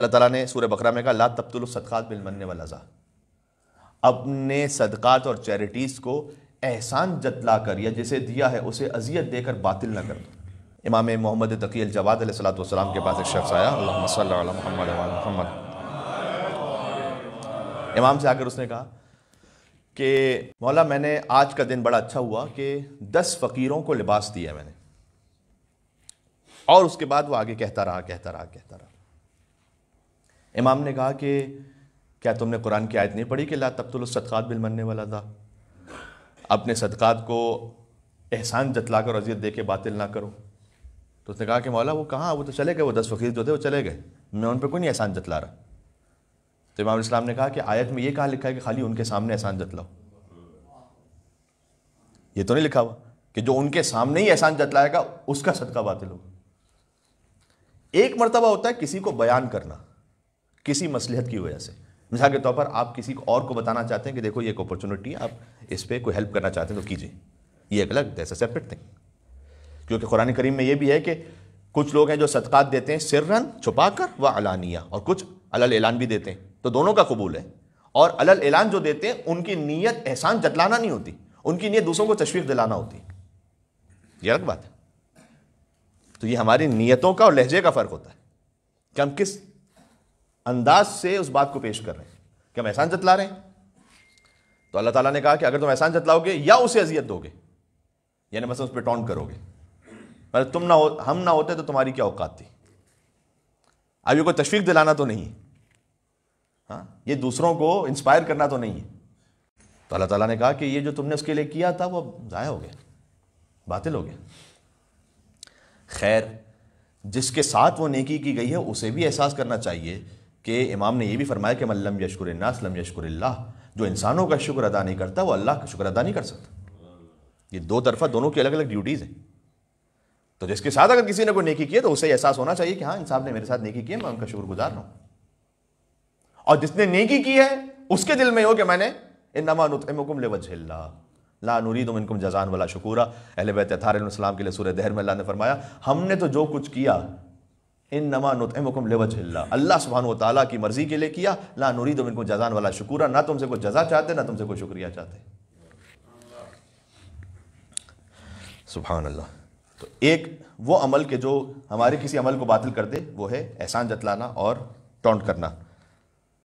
अल्लाह ताला ने सूर्य बकरा में कहा ला तब्तुल सदक़ात बिलमन वज़ा अपने सदक़ात और चैरिटीज़ को एहसान जतला कर या जिसे दिया है उसे अजियत देकर बातिल ना कर दो इमाम मोहम्मद तकील जवाद सलाम के पास एक शख्स आया मोहम्मद इमाम से आकर उसने कहा कि मौला मैंने आज का दिन बड़ा अच्छा हुआ कि दस फ़कीरों को लिबास दिया मैंने और उसके बाद वो आगे कहता रहा कहता रहा कहता रहा इमाम ने कहा कि क्या तुमने कुरान की आयत नहीं पढ़ी कि ला तब्तुल सदक़ात बिल मनने वाला था अपने सदक़ात को एहसान जतला कर अजियत दे के बातिल ना करो तो उसने कहा कि मौला वो कहाँ वो तो चले गए वो दस फ़कीर जो थे वो चले गए मैं उन पर कोई नहीं एहसान जतला रहा तो इमाम इस्लाम ने कहा कि आयत में ये कहा लिखा है कि खाली उनके सामने एहसान जतलाओ ये तो नहीं लिखा हुआ कि जो उनके सामने ही एहसान जतलाएगा उसका सदका बातिल होगा एक मरतबा होता है किसी को बयान करना किसी मसलहत की वजह से मिसाल के तौर पर आप किसी और को बताना चाहते हैं कि देखो ये एक अपॉर्चुनिटी है आप इस पर कोई हेल्प करना चाहते हैं तो कीजिए ये एक अलग जैसा सेपरेट थिंग क्योंकि कुरान करीम में ये भी है कि कुछ लोग हैं जो सदक़ात देते हैं सिर्रन छुपा कर व अलानिया और कुछ अलल ऐलान भी देते हैं तो दोनों का कबूल है और अलल ऐलान जो देते हैं उनकी नीयत एहसान जतलाना नहीं होती उनकी नीयत दूसरों को तशवीक दिलाना होती ये अलग बात है तो ये हमारी नीयतों का और लहजे का फ़र्क होता है कि हम किस अंदाज से उस बात को पेश कर रहे हैं कि हम एहसान जतला रहे हैं तो अल्लाह ताला ने कहा कि अगर तुम एहसान जतलाओगे या उसे अजियत दोगे यानी मतलब उस पर टॉन्ट करोगे पर तुम ना हो हम ना होते तो तुम्हारी क्या औकात थी अब ये कोई तशफीक दिलाना तो नहीं है हाँ ये दूसरों को इंस्पायर करना तो नहीं है तो अल्लाह ताला ने कहा कि ये जो तुमने उसके लिए किया था वो ज़ाया हो गया बातिल हो गया खैर जिसके साथ वो नेकी की गई है उसे भी एहसास करना चाहिए कि इमाम ने यह भी फरमाया कि मल्लम यशकुर नासलम यशकुर जो इंसानों का शुक्र अदा नहीं करता वो अल्लाह का शुक्र अदा नहीं कर सकता ये दो तरफा दोनों की अलग अलग ड्यूटीज़ हैं तो जिसके साथ अगर किसी ने कोई नेकी किया तो उसे एहसास होना चाहिए कि हाँ इंसान ने मेरे साथ नेकी किया है मैं उनका शुक्र गुजार हूँ और जिसने नेकी की है उसके दिल में हो कि मैंने इनामानुतमुकुम ले वजल्ला ला तुम इनकुम जजान वाला शकूरा अहल बैत के लिए सूर्य दहर में अल्लाह ने फरमाया हमने तो जो कुछ किया इन नमा नुतमकुम लेवजिल्ला अल्लाह सुबहान ताली की मर्ज़ी के लिए किया ला नुरीद इनको जजान वाला शुक्रा ना तुमसे कोई जजा चाहते ना तुमसे कोई शुक्रिया चाहते सुबहान अल्लाह तो एक वो अमल के जो हमारे किसी अमल को बातिल कर दे वो है एहसान जतलाना और टोंट करना